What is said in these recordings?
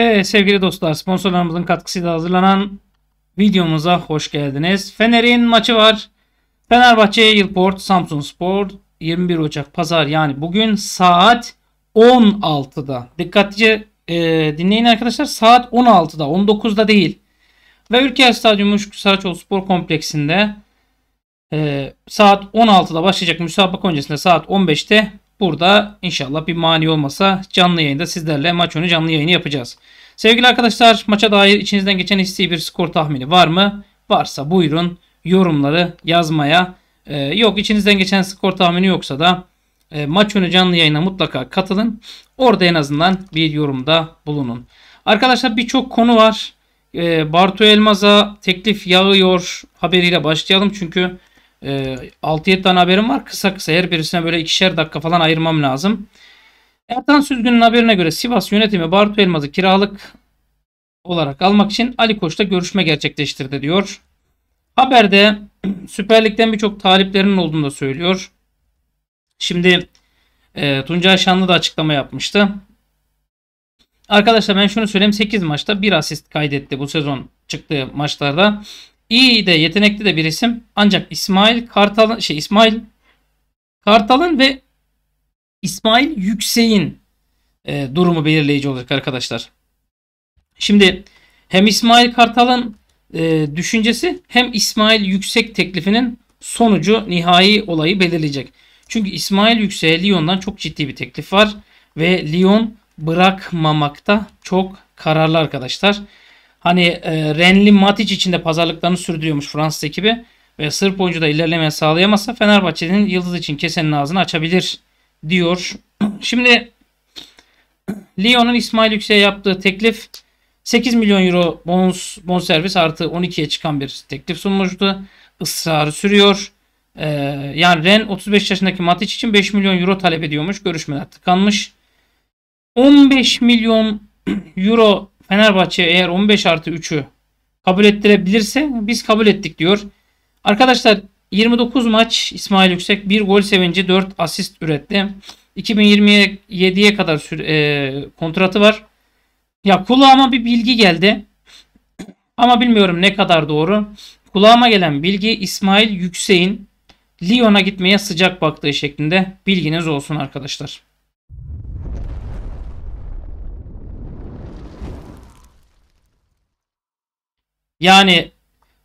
Evet sevgili dostlar sponsorlarımızın katkısıyla hazırlanan videomuza hoş geldiniz. Fener'in maçı var. Fenerbahçe Yılport Samsun Spor 21 Ocak Pazar yani bugün saat 16'da. Dikkatlice e, dinleyin arkadaşlar saat 16'da 19'da değil. Ve Ülker Stadyumu Saraçoğlu Spor Kompleksi'nde e, saat 16'da başlayacak müsabaka öncesinde saat 15'te burada inşallah bir mani olmasa canlı yayında sizlerle maç önü canlı yayını yapacağız. Sevgili arkadaşlar maça dair içinizden geçen hissi bir skor tahmini var mı? Varsa buyurun yorumları yazmaya. Ee, yok içinizden geçen skor tahmini yoksa da e, maç önü canlı yayına mutlaka katılın. Orada en azından bir yorumda bulunun. Arkadaşlar birçok konu var. E, Bartu Elmaz'a teklif yağıyor haberiyle başlayalım. Çünkü e, 6-7 tane haberim var. Kısa kısa her birisine böyle ikişer dakika falan ayırmam lazım. Ertan Süzgün'ün haberine göre Sivas yönetimi Bartu Elmaz'ı kiralık olarak almak için Ali Koç'ta görüşme gerçekleştirdi diyor. Haberde Süper Lig'den birçok taliplerinin olduğunu da söylüyor. Şimdi e, Tuncay Şanlı da açıklama yapmıştı. Arkadaşlar ben şunu söyleyeyim 8 maçta bir asist kaydetti bu sezon çıktığı maçlarda. İyi de yetenekli de bir isim. Ancak İsmail Kartal şey İsmail Kartal'ın ve İsmail Yüksek'in e, durumu belirleyici olacak arkadaşlar. Şimdi hem İsmail Kartal'ın e, düşüncesi hem İsmail Yüksek teklifinin sonucu nihai olayı belirleyecek. Çünkü İsmail Yüksek'e Lyon'dan çok ciddi bir teklif var ve Lyon bırakmamakta çok kararlı arkadaşlar. Hani e, Renli Matic için de pazarlıklarını sürdürüyormuş Fransız ekibi ve Sırp oyuncu da ilerleme sağlayamazsa Fenerbahçe'nin Yıldız için kesenin ağzını açabilir diyor. Şimdi Lyon'un İsmail Yüksek'e yaptığı teklif 8 milyon euro bonus, servis artı 12'ye çıkan bir teklif sunmuştu. Israrı sürüyor. Ee, yani Ren 35 yaşındaki Matic için 5 milyon euro talep ediyormuş. Görüşmeler tıkanmış. 15 milyon euro Fenerbahçe eğer 15 artı 3'ü kabul ettirebilirse biz kabul ettik diyor. Arkadaşlar 29 maç İsmail Yüksek 1 gol sevinci 4 asist üretti. 2027'ye kadar süre, e, kontratı var. Ya kulağıma bir bilgi geldi. Ama bilmiyorum ne kadar doğru. Kulağıma gelen bilgi İsmail Yüksek'in Lyon'a gitmeye sıcak baktığı şeklinde bilginiz olsun arkadaşlar. Yani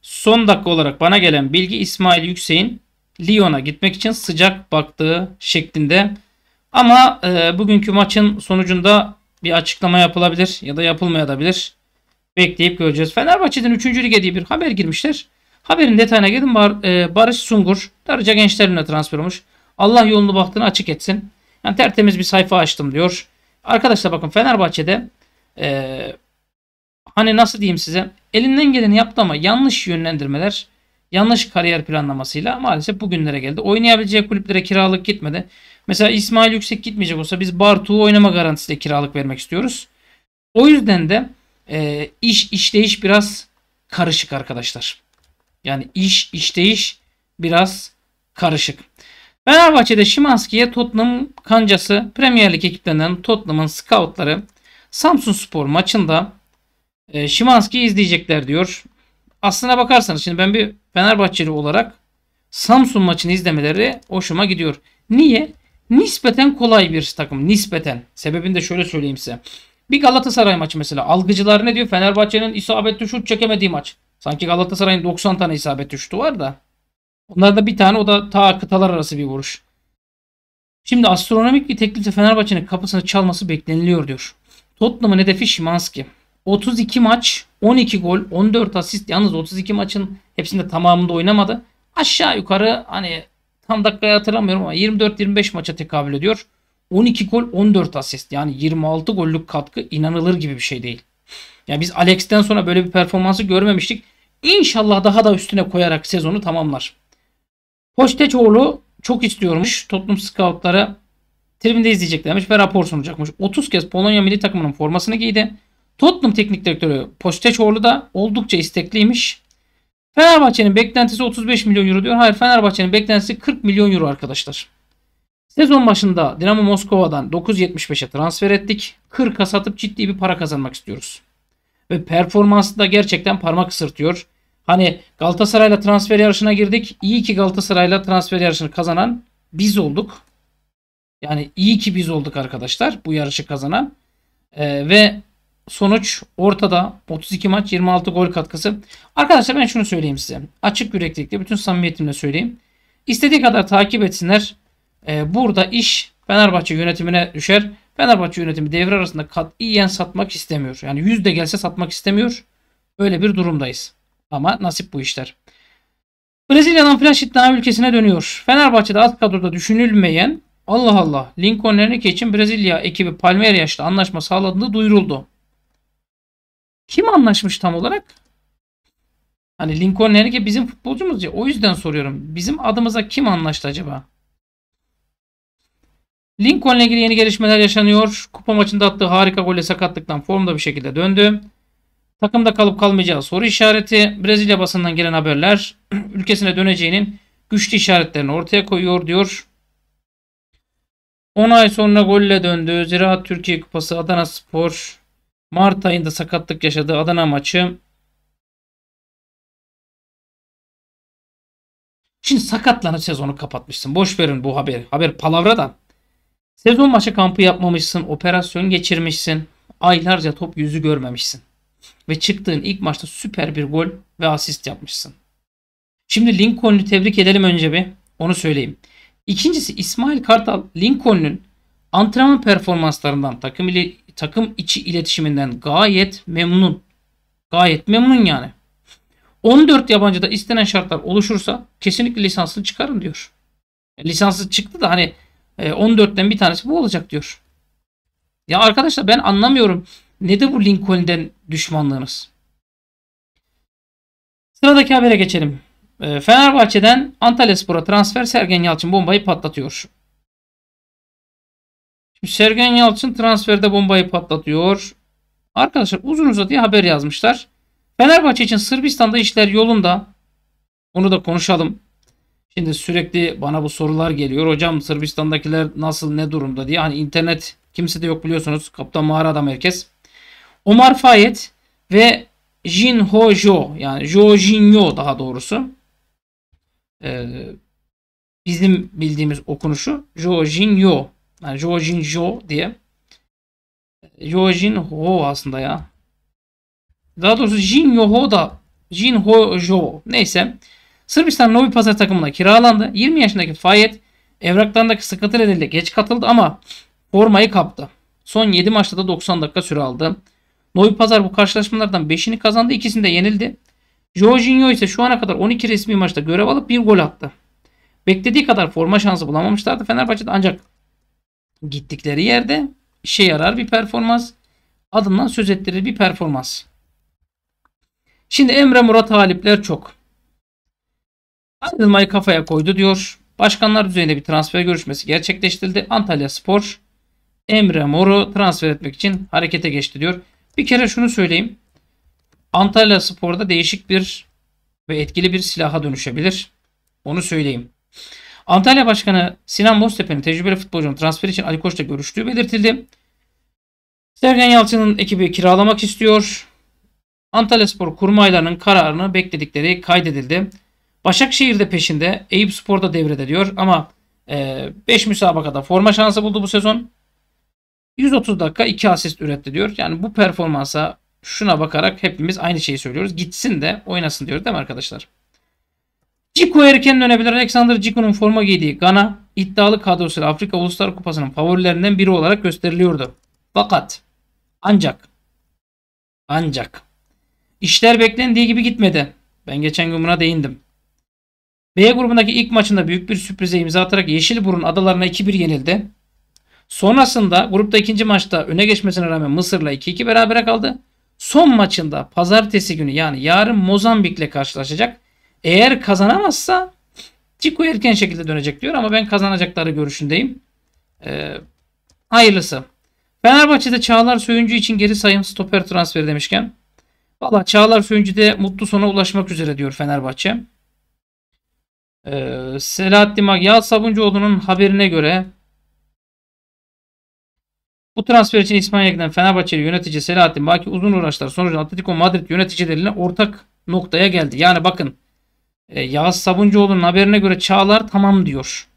Son dakika olarak bana gelen bilgi İsmail Yüksek'in Lyon'a gitmek için sıcak baktığı şeklinde. Ama e, bugünkü maçın sonucunda bir açıklama yapılabilir ya da yapılmayabilir. Bekleyip göreceğiz. Fenerbahçe'den 3. lige diye bir haber girmişler. Haberin detayına gidin. Bar, e, Barış Sungur Darıca Gençlerine transfer olmuş. Allah yolunu baktığını açık etsin. Yani tertemiz bir sayfa açtım diyor. Arkadaşlar bakın Fenerbahçe'de e, hani nasıl diyeyim size elinden geleni yaptı ama yanlış yönlendirmeler yanlış kariyer planlamasıyla maalesef bugünlere geldi. Oynayabileceği kulüplere kiralık gitmedi. Mesela İsmail Yüksek gitmeyecek olsa biz Bartu'yu oynama garantisiyle kiralık vermek istiyoruz. O yüzden de e, iş işleyiş biraz karışık arkadaşlar. Yani iş işleyiş biraz karışık. Fenerbahçe'de Şimanski'ye Tottenham kancası Premier Lig ekiplerinden Tottenham'ın scoutları Samsun Spor maçında e, Şimanski'yi izleyecekler diyor. Aslına bakarsanız şimdi ben bir Fenerbahçeli olarak Samsun maçını izlemeleri hoşuma gidiyor. Niye? Nispeten kolay bir takım. Nispeten. Sebebini de şöyle söyleyeyim size. Bir Galatasaray maçı mesela. Algıcılar ne diyor? Fenerbahçe'nin isabetli şut çekemediği maç. Sanki Galatasaray'ın 90 tane isabetli şutu var da. Onlarda bir tane o da ta kıtalar arası bir vuruş. Şimdi astronomik bir teklifte Fenerbahçe'nin kapısını çalması bekleniliyor diyor. Tottenham'ın hedefi Şimanski. 32 maç, 12 gol, 14 asist. Yalnız 32 maçın hepsinde tamamında oynamadı. Aşağı yukarı hani tam dakikayı hatırlamıyorum ama 24-25 maça tekabül ediyor. 12 gol, 14 asist. Yani 26 gollük katkı inanılır gibi bir şey değil. Ya yani biz Alex'ten sonra böyle bir performansı görmemiştik. İnşallah daha da üstüne koyarak sezonu tamamlar. Postecoğlu çok istiyormuş. Tottenham scoutlara tribünde izleyeceklermiş ve rapor sunacakmış. 30 kez Polonya milli takımının formasını giydi. Tottenham teknik direktörü Postecoğlu da oldukça istekliymiş. Fenerbahçe'nin beklentisi 35 milyon euro diyor. Hayır Fenerbahçe'nin beklentisi 40 milyon euro arkadaşlar. Sezon başında Dinamo Moskova'dan 9.75'e transfer ettik. 40'a satıp ciddi bir para kazanmak istiyoruz. Ve performansı da gerçekten parmak ısırtıyor. Hani Galatasaray'la transfer yarışına girdik. İyi ki Galatasaray'la transfer yarışını kazanan biz olduk. Yani iyi ki biz olduk arkadaşlar bu yarışı kazanan. Ee, ve Sonuç ortada. 32 maç 26 gol katkısı. Arkadaşlar ben şunu söyleyeyim size. Açık yüreklilikle bütün samimiyetimle söyleyeyim. İstediği kadar takip etsinler. Ee, burada iş Fenerbahçe yönetimine düşer. Fenerbahçe yönetimi devre arasında katiyen satmak istemiyor. Yani yüzde gelse satmak istemiyor. Öyle bir durumdayız. Ama nasip bu işler. Brezilya'dan flash iddia ülkesine dönüyor. Fenerbahçe'de alt kadroda düşünülmeyen Allah Allah Lincoln için Brezilya ekibi Palmeiras anlaşma sağladığı duyuruldu. Kim anlaşmış tam olarak? Hani Lincoln Henrique bizim futbolcumuz ya. O yüzden soruyorum. Bizim adımıza kim anlaştı acaba? Lincoln ile ilgili yeni gelişmeler yaşanıyor. Kupa maçında attığı harika golle sakatlıktan formda bir şekilde döndü. Takımda kalıp kalmayacağı soru işareti. Brezilya basından gelen haberler ülkesine döneceğinin güçlü işaretlerini ortaya koyuyor diyor. 10 ay sonra golle döndü. Ziraat Türkiye Kupası Adana Spor Mart ayında sakatlık yaşadığı Adana maçı. Şimdi sakatlanıp sezonu kapatmışsın. Boş verin bu haberi. Haber palavra da. Sezon maçı kampı yapmamışsın. Operasyon geçirmişsin. Aylarca top yüzü görmemişsin. Ve çıktığın ilk maçta süper bir gol ve asist yapmışsın. Şimdi Lincoln'u tebrik edelim önce bir. Onu söyleyeyim. İkincisi İsmail Kartal Lincoln'un Antrenman performanslarından, takım ile takım içi iletişiminden gayet memnun. Gayet memnun yani. 14 yabancıda istenen şartlar oluşursa kesinlikle lisanslı çıkarın diyor. E, lisanslı çıktı da hani 14'ten e, bir tanesi bu olacak diyor. Ya arkadaşlar ben anlamıyorum. Ne de bu Lincoln'den düşmanlığınız? Sıradaki habere geçelim. E, Fenerbahçe'den Antalya Spor'a transfer Sergen Yalçın bombayı patlatıyor. Sergen Yalçın transferde bombayı patlatıyor. Arkadaşlar uzun uzadıya haber yazmışlar. Fenerbahçe için Sırbistan'da işler yolunda. Onu da konuşalım. Şimdi sürekli bana bu sorular geliyor. Hocam Sırbistan'dakiler nasıl ne durumda diye. Hani internet kimse de yok biliyorsunuz. Kaptan mağara adam herkes. Omar Fayet ve Jin Ho Jo yani Jo Jin Yo daha doğrusu. Ee, bizim bildiğimiz okunuşu Jo Jin Yo. Yani Jojin Jo diye. Jojin Ho aslında ya. Daha doğrusu Jin Yoho da Jin Ho Jo. Neyse. Sırbistan Novi Pazar takımına kiralandı. 20 yaşındaki Fayet evraklarındaki sıkıntı nedeniyle geç katıldı ama formayı kaptı. Son 7 maçta da 90 dakika süre aldı. Novi Pazar bu karşılaşmalardan 5'ini kazandı. ikisinde de yenildi. Jorginho ise şu ana kadar 12 resmi maçta görev alıp bir gol attı. Beklediği kadar forma şansı bulamamışlardı Fenerbahçe'de ancak gittikleri yerde işe yarar bir performans. Adından söz ettirir bir performans. Şimdi Emre Murat Halipler çok. Ayrılmayı kafaya koydu diyor. Başkanlar düzeyinde bir transfer görüşmesi gerçekleştirildi. Antalya Spor Emre Mor'u transfer etmek için harekete geçti diyor. Bir kere şunu söyleyeyim. Antalya Spor'da değişik bir ve etkili bir silaha dönüşebilir. Onu söyleyeyim. Antalya Başkanı Sinan Boztepe'nin tecrübeli futbolcunun transfer için Ali Koç'la görüştüğü belirtildi. Sergen Yalçın'ın ekibi kiralamak istiyor. Antalya Spor kurmaylarının kararını bekledikleri kaydedildi. Başakşehir'de peşinde, Eyüp Spor'da devrede diyor ama 5 e, müsabakada forma şansı buldu bu sezon. 130 dakika 2 asist üretti diyor. Yani bu performansa şuna bakarak hepimiz aynı şeyi söylüyoruz. Gitsin de oynasın diyor değil mi arkadaşlar? Ciku erken dönebilir. Alexander Ciku'nun forma giydiği Gana iddialı kadrosuyla Afrika Uluslar Kupası'nın favorilerinden biri olarak gösteriliyordu. Fakat ancak ancak işler beklendiği gibi gitmedi. Ben geçen gün buna değindim. B grubundaki ilk maçında büyük bir sürprize imza atarak Yeşilburun adalarına 2-1 yenildi. Sonrasında grupta ikinci maçta öne geçmesine rağmen Mısır'la 2-2 berabere kaldı. Son maçında pazartesi günü yani yarın Mozambik'le karşılaşacak. Eğer kazanamazsa Chico erken şekilde dönecek diyor ama ben kazanacakları görüşündeyim. Ee, hayırlısı. Fenerbahçe'de Çağlar Söyüncü için geri sayım stoper transferi demişken. Valla Çağlar Söyüncü de mutlu sona ulaşmak üzere diyor Fenerbahçe. Ee, Selahattin Mag Yağız Sabuncuoğlu'nun haberine göre bu transfer için İspanya'ya giden Fenerbahçeli yönetici Selahattin Baki uzun uğraşlar sonucu Atletico Madrid yöneticileriyle ortak noktaya geldi. Yani bakın e, Yağız Sabuncuoğlu'nun haberine göre Çağlar tamam diyor.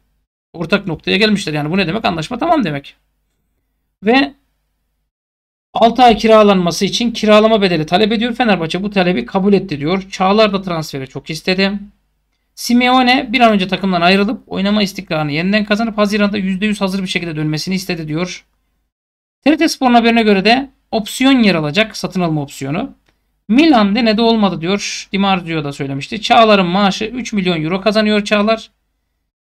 Ortak noktaya gelmişler. Yani bu ne demek? Anlaşma tamam demek. Ve 6 ay kiralanması için kiralama bedeli talep ediyor. Fenerbahçe bu talebi kabul etti diyor. Çağlar da transferi çok istedi. Simeone bir an önce takımdan ayrılıp oynama istikrarını yeniden kazanıp Haziran'da %100 hazır bir şekilde dönmesini istedi diyor. TRT Spor'un haberine göre de opsiyon yer alacak satın alma opsiyonu. Milan ne de olmadı diyor. Dimar diyor da söylemişti. Çağlar'ın maaşı 3 milyon euro kazanıyor Çağlar.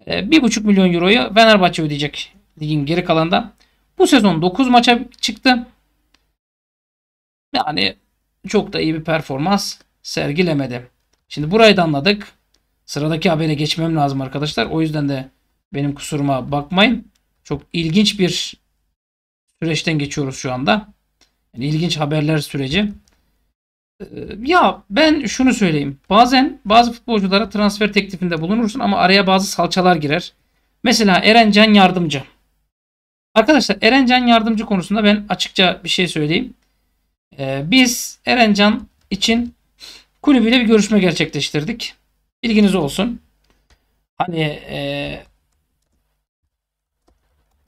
1,5 ee, milyon euroyu Fenerbahçe ödeyecek ligin geri kalanında. Bu sezon 9 maça çıktı. Yani çok da iyi bir performans sergilemedi. Şimdi burayı da anladık. Sıradaki habere geçmem lazım arkadaşlar. O yüzden de benim kusuruma bakmayın. Çok ilginç bir süreçten geçiyoruz şu anda. Yani ilginç haberler süreci. Ee, ya ben şunu söyleyeyim. Bazen bazı futbolculara transfer teklifinde bulunursun ama araya bazı salçalar girer. Mesela Eren Can Yardımcı. Arkadaşlar Eren Can Yardımcı konusunda ben açıkça bir şey söyleyeyim. Ee, biz Eren Can için kulübüyle bir görüşme gerçekleştirdik. Bilginiz olsun. Hani e,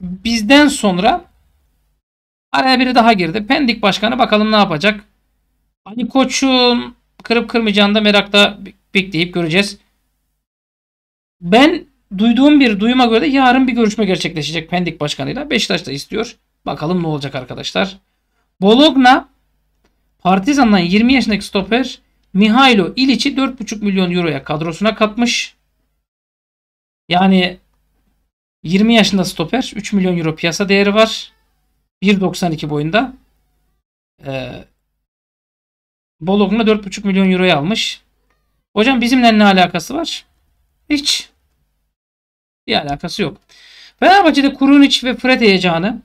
bizden sonra araya biri daha girdi. Pendik Başkanı bakalım ne yapacak. Ali Koç'un kırıp kırmayacağını da merakla bekleyip göreceğiz. Ben duyduğum bir duyuma göre de yarın bir görüşme gerçekleşecek Pendik Başkanı'yla. Beşiktaş da istiyor. Bakalım ne olacak arkadaşlar. Bologna Partizan'dan 20 yaşındaki stoper Mihailo İliç'i 4,5 milyon euroya kadrosuna katmış. Yani 20 yaşında stoper 3 milyon euro piyasa değeri var. 1.92 boyunda. Ee, Bologna 4,5 milyon euroya almış. Hocam bizimle ne alakası var? Hiç. Bir alakası yok. Fenerbahçe'de Kurunic ve Fred heyecanı.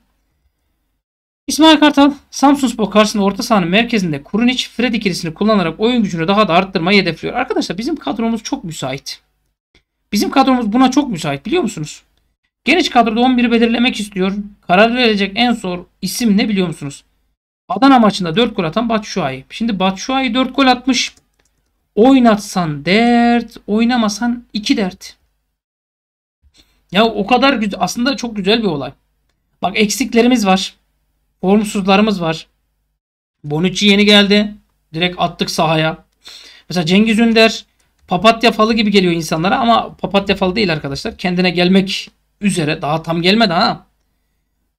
İsmail Kartal, spor karşısında orta sahanın merkezinde Kurunic, Fred ikilisini kullanarak oyun gücünü daha da arttırmayı hedefliyor. Arkadaşlar bizim kadromuz çok müsait. Bizim kadromuz buna çok müsait biliyor musunuz? Geniş kadroda 11'i belirlemek istiyor. Karar verecek en zor isim ne biliyor musunuz? Adana maçında 4 gol atan Batshuayi. Şimdi Batshuayi 4 gol atmış. Oynatsan dert, oynamasan 2 dert. Ya o kadar güzel. Aslında çok güzel bir olay. Bak eksiklerimiz var. Formsuzlarımız var. Bonucci yeni geldi. Direkt attık sahaya. Mesela Cengiz Ünder papatya falı gibi geliyor insanlara ama papatya falı değil arkadaşlar. Kendine gelmek üzere. Daha tam gelmedi ha.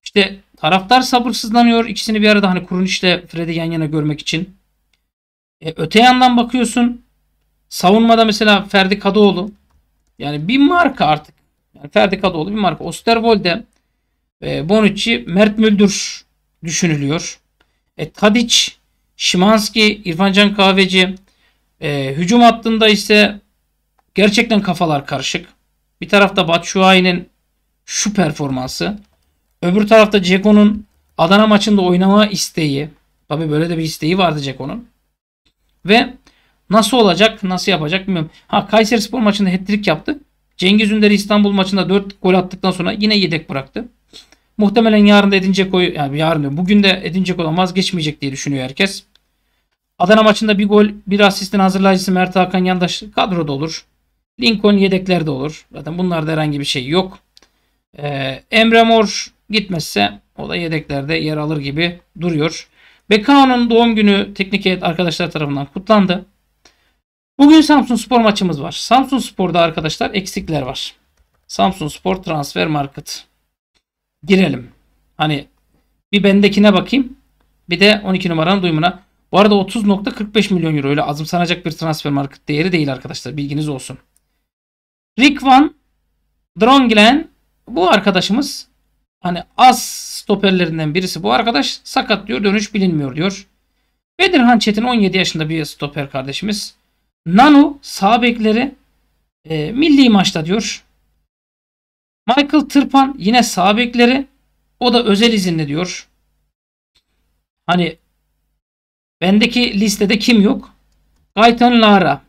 İşte Taraftar sabırsızlanıyor. İkisini bir arada hani Kurunic ile Fred'i yan yana görmek için. E, öte yandan bakıyorsun. Savunmada mesela Ferdi Kadıoğlu. Yani bir marka artık. Yani Ferdi Kadıoğlu bir marka. Osterwold'e e, Bonucci, Mert Müldür düşünülüyor. E, Tadic, Şimanski, İrfancan Kahveci. E, hücum hattında ise gerçekten kafalar karışık. Bir tarafta Batshuayi'nin şu performansı. Öbür tarafta Ceko'nun Adana maçında oynama isteği. Tabi böyle de bir isteği vardı Ceko'nun. Ve nasıl olacak, nasıl yapacak bilmiyorum. Ha Kayseri Spor maçında hat-trick yaptı. Cengiz Ünder İstanbul maçında 4 gol attıktan sonra yine yedek bıraktı. Muhtemelen yarın da Edin Ceko'yu yani yarın diyor, bugün de Edin Ceko'dan vazgeçmeyecek diye düşünüyor herkes. Adana maçında bir gol, bir asistin hazırlayıcısı Mert Hakan Yandaş kadroda olur. Lincoln yedeklerde olur. Zaten bunlarda herhangi bir şey yok. Ee, Emre Mor Gitmezse o da yedeklerde yer alır gibi duruyor. Bekao'nun doğum günü teknik heyet arkadaşlar tarafından kutlandı. Bugün Samsun Spor maçımız var. Samsun Spor'da arkadaşlar eksikler var. Samsun Spor Transfer Market. Girelim. Hani bir bendekine bakayım. Bir de 12 numaranın duyumuna. Bu arada 30.45 milyon euro ile azımsanacak bir transfer market değeri değil arkadaşlar. Bilginiz olsun. Rick Van Drongelen bu arkadaşımız hani az stoperlerinden birisi bu arkadaş. Sakat diyor dönüş bilinmiyor diyor. Bedirhan Çetin 17 yaşında bir stoper kardeşimiz. Nano sağ bekleri e, milli maçta diyor. Michael Tırpan yine sağ bekleri. O da özel izinli diyor. Hani bendeki listede kim yok? Gaytan Lara,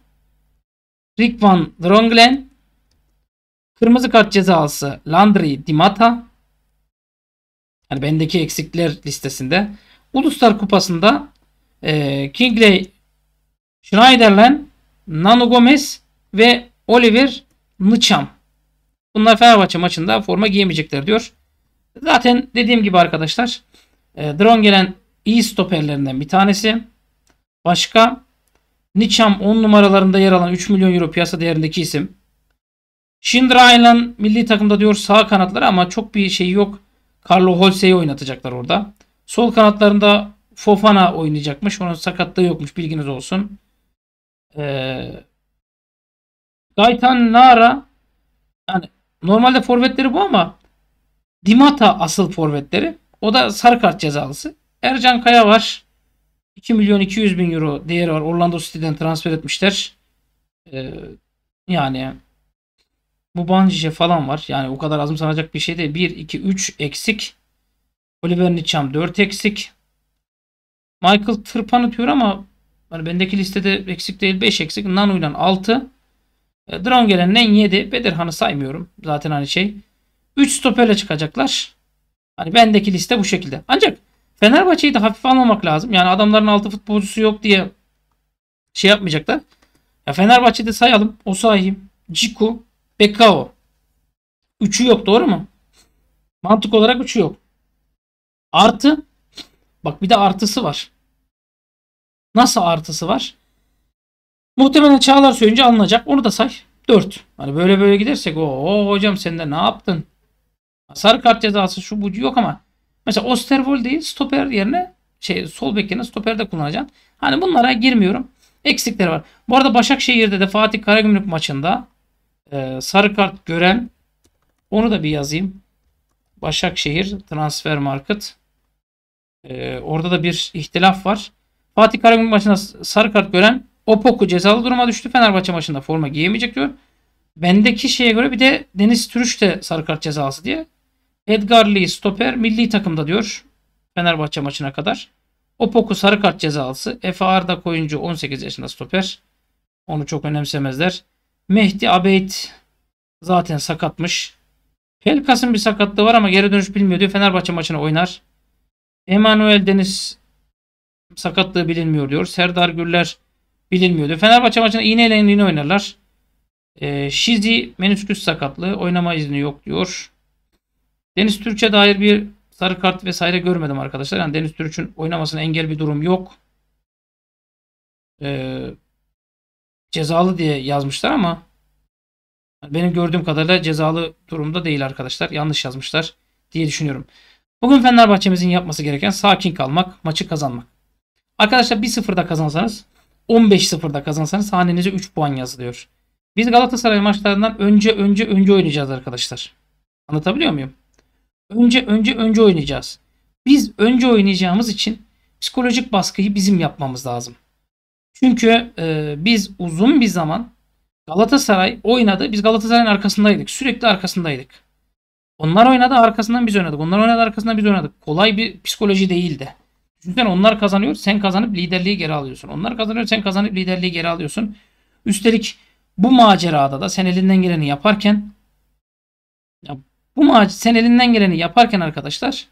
Rick Van Dronglen, Kırmızı kart cezası Landry Dimata, yani bendeki eksikler listesinde Uluslar Kupası'nda e, Kingley Schneiderlen, Nano Gomez ve Oliver Nıçam. Bunlar Fenerbahçe maçında forma giyemeyecekler diyor. Zaten dediğim gibi arkadaşlar e, drone gelen iyi stoperlerinden bir tanesi. Başka Niçam 10 numaralarında yer alan 3 milyon euro piyasa değerindeki isim. Şindra Aylan milli takımda diyor sağ kanatları ama çok bir şey yok. Carlo Holse'yi oynatacaklar orada. Sol kanatlarında Fofana oynayacakmış. Onun sakatlığı yokmuş bilginiz olsun. Ee, Gaitan Nara yani normalde forvetleri bu ama Dimata asıl forvetleri. O da sarı kart cezalısı. Ercan Kaya var. 2 milyon 200 bin euro değeri var. Orlando City'den transfer etmişler. Ee, yani bu Banjişe falan var. Yani o kadar azım sanacak bir şey değil. 1, 2, 3 eksik. Oliver Nicham 4 eksik. Michael tırpan atıyor ama hani bendeki listede eksik değil 5 eksik. Nanu'yla 6. E, Drown gelenden 7. Bedirhan'ı saymıyorum. Zaten hani şey. 3 stoperle çıkacaklar. Hani bendeki liste bu şekilde. Ancak Fenerbahçe'yi de hafif almamak lazım. Yani adamların 6 futbolcusu yok diye şey yapmayacaklar. Ya Fenerbahçe'de sayalım. o Osayi, Ciku, Bekao. Üçü yok doğru mu? Mantık olarak üçü yok. Artı. Bak bir de artısı var. Nasıl artısı var? Muhtemelen Çağlar söyleyince alınacak. Onu da say. 4. Hani böyle böyle gidersek o hocam sen de ne yaptın? Sarı kart cezası şu bu yok ama mesela Osterwold'i stoper yerine şey sol bek yerine de kullanacaksın. Hani bunlara girmiyorum. Eksikleri var. Bu arada Başakşehir'de de Fatih Karagümrük maçında ee, sarı kart gören onu da bir yazayım. Başakşehir transfer market. E, orada da bir ihtilaf var. Fatih Karagümrük maçında sarı kart gören Opoku cezalı duruma düştü. Fenerbahçe maçında forma giyemeyecek diyor. Bendeki şeye göre bir de Deniz Türüş de sarı kart cezası diye. Edgar Lee stoper milli takımda diyor. Fenerbahçe maçına kadar. Opoku sarı kart cezası. Efe Arda Koyuncu 18 yaşında stoper. Onu çok önemsemezler. Mehdi Abeyt zaten sakatmış. Pelkas'ın bir sakatlığı var ama geri dönüş bilmiyor diyor. Fenerbahçe maçını oynar. Emanuel Deniz sakatlığı bilinmiyor diyor. Serdar Gürler bilinmiyor diyor. Fenerbahçe maçına iğneyle iğneyle oynarlar. E, Şizi menüsküs sakatlığı oynama izni yok diyor. Deniz Türkçe dair bir sarı kart vesaire görmedim arkadaşlar. Yani Deniz Türk'ün oynamasına engel bir durum yok. Ee, cezalı diye yazmışlar ama benim gördüğüm kadarıyla cezalı durumda değil arkadaşlar. Yanlış yazmışlar diye düşünüyorum. Bugün Fenerbahçe'mizin yapması gereken sakin kalmak, maçı kazanmak. Arkadaşlar 1-0'da kazansanız, 15-0'da kazansanız hanenize 3 puan yazılıyor. Biz Galatasaray maçlarından önce önce önce oynayacağız arkadaşlar. Anlatabiliyor muyum? Önce önce önce oynayacağız. Biz önce oynayacağımız için psikolojik baskıyı bizim yapmamız lazım. Çünkü e, biz uzun bir zaman Galatasaray oynadı. Biz Galatasaray'ın arkasındaydık. Sürekli arkasındaydık. Onlar oynadı arkasından biz oynadık. Onlar oynadı arkasından biz oynadık. Kolay bir psikoloji değildi. Düşünsene onlar kazanıyor sen kazanıp liderliği geri alıyorsun. Onlar kazanıyor sen kazanıp liderliği geri alıyorsun. Üstelik bu macerada da sen elinden geleni yaparken ya bu sen elinden geleni yaparken arkadaşlar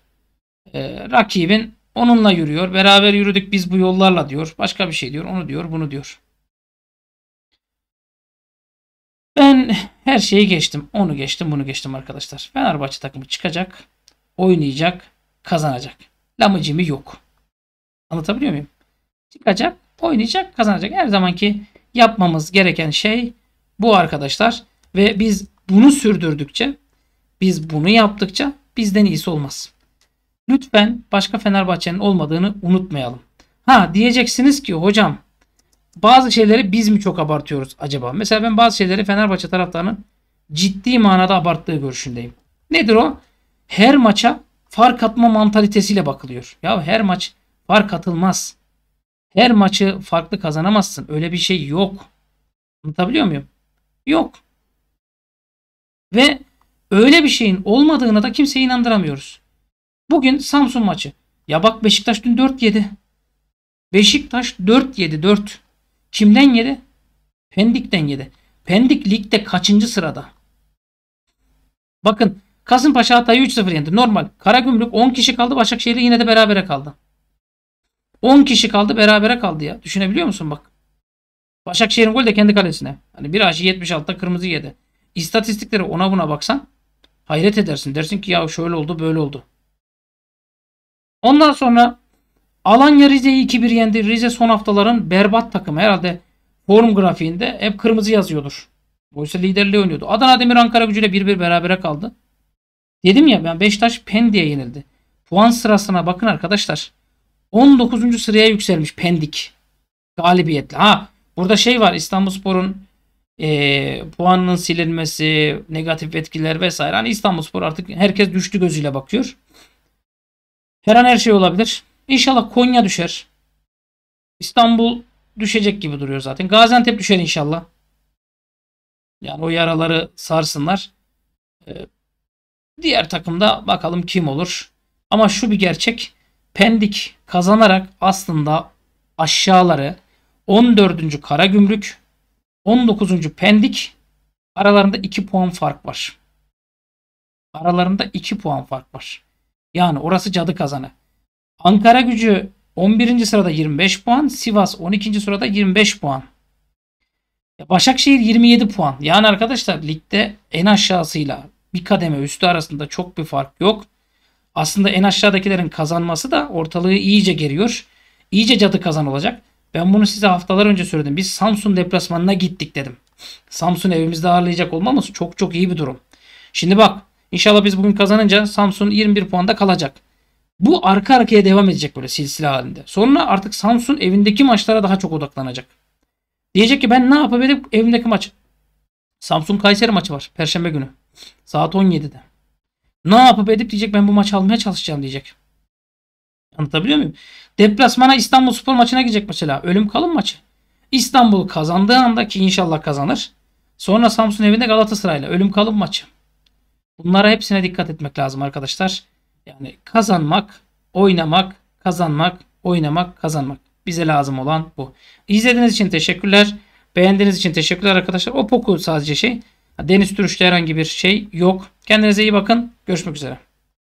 e, rakibin Onunla yürüyor. Beraber yürüdük biz bu yollarla diyor. Başka bir şey diyor. Onu diyor, bunu diyor. Ben her şeyi geçtim. Onu geçtim, bunu geçtim arkadaşlar. Fenerbahçe takımı çıkacak, oynayacak, kazanacak. Lamıcimi yok. Anlatabiliyor muyum? Çıkacak, oynayacak, kazanacak. Her zamanki yapmamız gereken şey bu arkadaşlar. Ve biz bunu sürdürdükçe, biz bunu yaptıkça bizden iyisi olmaz. Lütfen başka Fenerbahçe'nin olmadığını unutmayalım. Ha diyeceksiniz ki hocam bazı şeyleri biz mi çok abartıyoruz acaba? Mesela ben bazı şeyleri Fenerbahçe taraftarının ciddi manada abarttığı görüşündeyim. Nedir o? Her maça fark atma mantalitesiyle bakılıyor. Ya her maç fark atılmaz. Her maçı farklı kazanamazsın. Öyle bir şey yok. Anlatabiliyor muyum? Yok. Ve öyle bir şeyin olmadığına da kimseyi inandıramıyoruz. Bugün Samsun maçı. Ya bak Beşiktaş dün 4 yedi. Beşiktaş 4 yedi 4. Kimden yedi? Pendik'ten yedi. Pendik ligde kaçıncı sırada? Bakın Kasımpaşa Hatay'ı 3-0 yendi. Normal. Karagümrük 10 kişi kaldı. Başakşehir'le yine de berabere kaldı. 10 kişi kaldı berabere kaldı ya. Düşünebiliyor musun bak. Başakşehir'in golü de kendi kalesine. Hani bir aşı 76'da kırmızı yedi. İstatistikleri ona buna baksan hayret edersin. Dersin ki ya şöyle oldu böyle oldu. Ondan sonra Alanya Rize'yi 2-1 yendi. Rize son haftaların berbat takımı. Herhalde form grafiğinde hep kırmızı yazıyordur. Oysa liderliği oynuyordu. Adana Demir Ankara gücüyle 1-1 berabere kaldı. Dedim ya ben Beşiktaş Pendik'e yenildi. Puan sırasına bakın arkadaşlar. 19. sıraya yükselmiş Pendik. Galibiyetle. Ha burada şey var İstanbulspor'un e, puanının silinmesi, negatif etkiler vesaire. Hani İstanbulspor artık herkes düştü gözüyle bakıyor. Her an her şey olabilir. İnşallah Konya düşer. İstanbul düşecek gibi duruyor zaten. Gaziantep düşer inşallah. Yani o yaraları sarsınlar. Ee, diğer takımda bakalım kim olur. Ama şu bir gerçek. Pendik kazanarak aslında aşağıları 14. Karagümrük 19. Pendik aralarında 2 puan fark var. Aralarında 2 puan fark var. Yani orası cadı kazanı. Ankara gücü 11. sırada 25 puan. Sivas 12. sırada 25 puan. Başakşehir 27 puan. Yani arkadaşlar ligde en aşağısıyla bir kademe üstü arasında çok bir fark yok. Aslında en aşağıdakilerin kazanması da ortalığı iyice geriyor. İyice cadı kazan olacak. Ben bunu size haftalar önce söyledim. Biz Samsun deplasmanına gittik dedim. Samsun evimizde ağırlayacak olmamız çok çok iyi bir durum. Şimdi bak İnşallah biz bugün kazanınca Samsun 21 puanda kalacak. Bu arka arkaya devam edecek böyle silsile halinde. Sonra artık Samsun evindeki maçlara daha çok odaklanacak. Diyecek ki ben ne yapabilirim evimdeki maç. Samsun Kayseri maçı var perşembe günü. Saat 17'de. Ne yapıp edip diyecek ben bu maçı almaya çalışacağım diyecek. Anlatabiliyor muyum? Deplasmana İstanbul Spor maçına gidecek mesela. Ölüm kalım maçı. İstanbul kazandığı anda ki inşallah kazanır. Sonra Samsun evinde Galatasaray'la ölüm kalım maçı. Bunlara hepsine dikkat etmek lazım arkadaşlar. Yani kazanmak, oynamak, kazanmak, oynamak, kazanmak. Bize lazım olan bu. İzlediğiniz için teşekkürler. Beğendiğiniz için teşekkürler arkadaşlar. O poku sadece şey. Deniz türüşte herhangi bir şey yok. Kendinize iyi bakın. Görüşmek üzere.